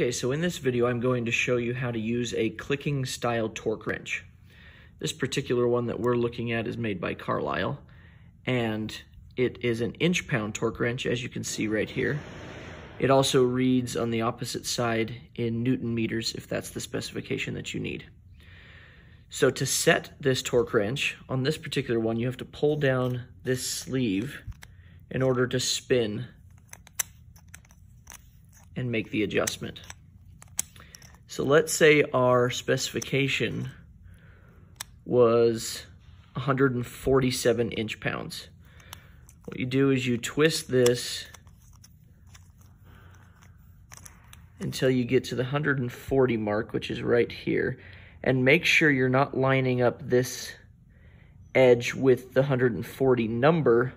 Okay, so in this video, I'm going to show you how to use a clicking style torque wrench. This particular one that we're looking at is made by Carlisle, and it is an inch pound torque wrench, as you can see right here. It also reads on the opposite side in Newton meters, if that's the specification that you need. So to set this torque wrench, on this particular one, you have to pull down this sleeve in order to spin and make the adjustment. So let's say our specification was 147 inch pounds. What you do is you twist this until you get to the 140 mark, which is right here. And make sure you're not lining up this edge with the 140 number,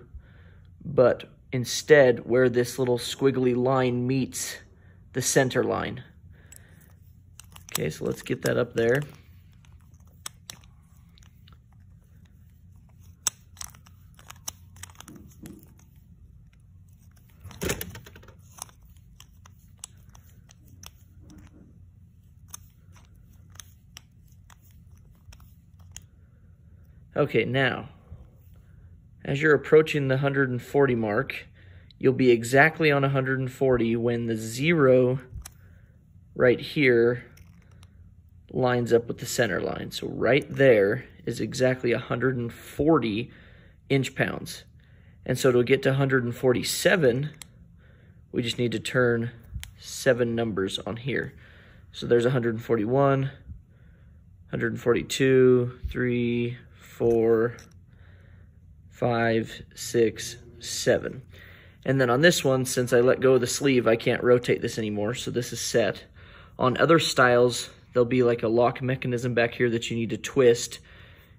but instead where this little squiggly line meets the center line. Okay, so let's get that up there. Okay, now, as you're approaching the 140 mark, you'll be exactly on 140 when the zero right here lines up with the center line. So right there is exactly 140 inch pounds. And so to get to 147, we just need to turn seven numbers on here. So there's 141, 142, 3, 4, 5, 6, 7. And then on this one, since I let go of the sleeve, I can't rotate this anymore, so this is set. On other styles, there'll be like a lock mechanism back here that you need to twist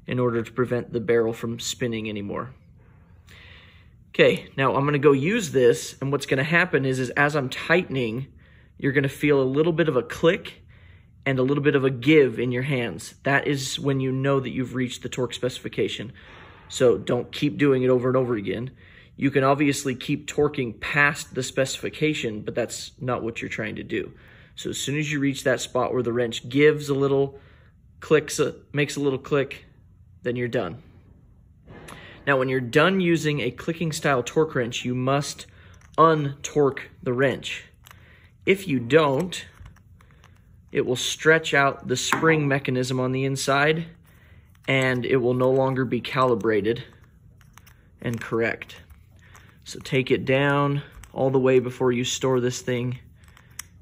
in order to prevent the barrel from spinning anymore. Okay, now I'm gonna go use this, and what's gonna happen is, is as I'm tightening, you're gonna feel a little bit of a click and a little bit of a give in your hands. That is when you know that you've reached the torque specification. So don't keep doing it over and over again. You can obviously keep torquing past the specification, but that's not what you're trying to do. So as soon as you reach that spot where the wrench gives a little, clicks, a, makes a little click, then you're done. Now, when you're done using a clicking style torque wrench, you must untorque the wrench. If you don't, it will stretch out the spring mechanism on the inside and it will no longer be calibrated and correct. So take it down all the way before you store this thing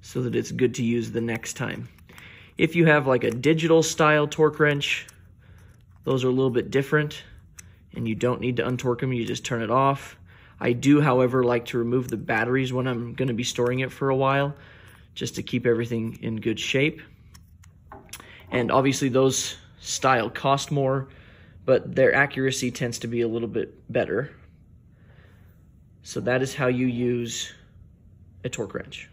so that it's good to use the next time. If you have like a digital style torque wrench, those are a little bit different and you don't need to untorque them, you just turn it off. I do, however, like to remove the batteries when I'm gonna be storing it for a while, just to keep everything in good shape. And obviously those style cost more, but their accuracy tends to be a little bit better so that is how you use a torque wrench.